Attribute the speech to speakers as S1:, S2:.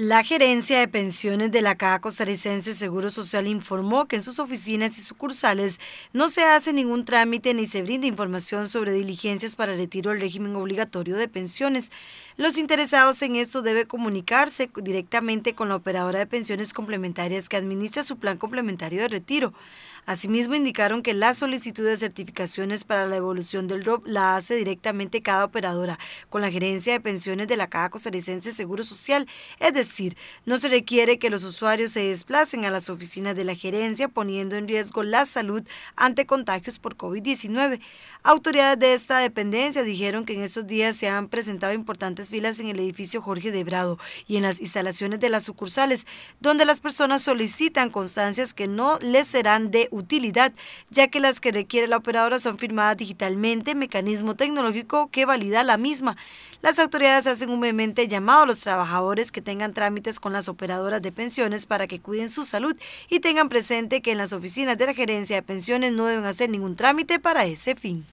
S1: La gerencia de pensiones de la Caja Costarricense Seguro Social informó que en sus oficinas y sucursales no se hace ningún trámite ni se brinda información sobre diligencias para retiro del régimen obligatorio de pensiones. Los interesados en esto deben comunicarse directamente con la operadora de pensiones complementarias que administra su plan complementario de retiro. Asimismo, indicaron que la solicitud de certificaciones para la evolución del ROP la hace directamente cada operadora con la gerencia de pensiones de la Caja Costarricense Seguro Social, es decir, decir, no se requiere que los usuarios se desplacen a las oficinas de la gerencia poniendo en riesgo la salud ante contagios por COVID-19. Autoridades de esta dependencia dijeron que en estos días se han presentado importantes filas en el edificio Jorge Debrado y en las instalaciones de las sucursales, donde las personas solicitan constancias que no les serán de utilidad, ya que las que requiere la operadora son firmadas digitalmente, mecanismo tecnológico que valida la misma. Las autoridades hacen humildemente llamado a los trabajadores que tengan trámites con las operadoras de pensiones para que cuiden su salud y tengan presente que en las oficinas de la gerencia de pensiones no deben hacer ningún trámite para ese fin.